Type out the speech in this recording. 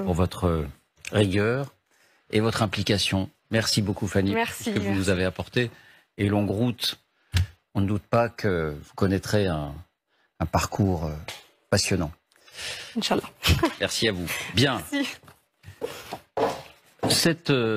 pour votre euh, rigueur et votre implication. Merci beaucoup, Fanny, pour ce que vous nous avez apporté. Et longue route, on ne doute pas que vous connaîtrez un, un parcours euh, passionnant. Inch'Allah. Merci à vous. Bien. Cette. Euh,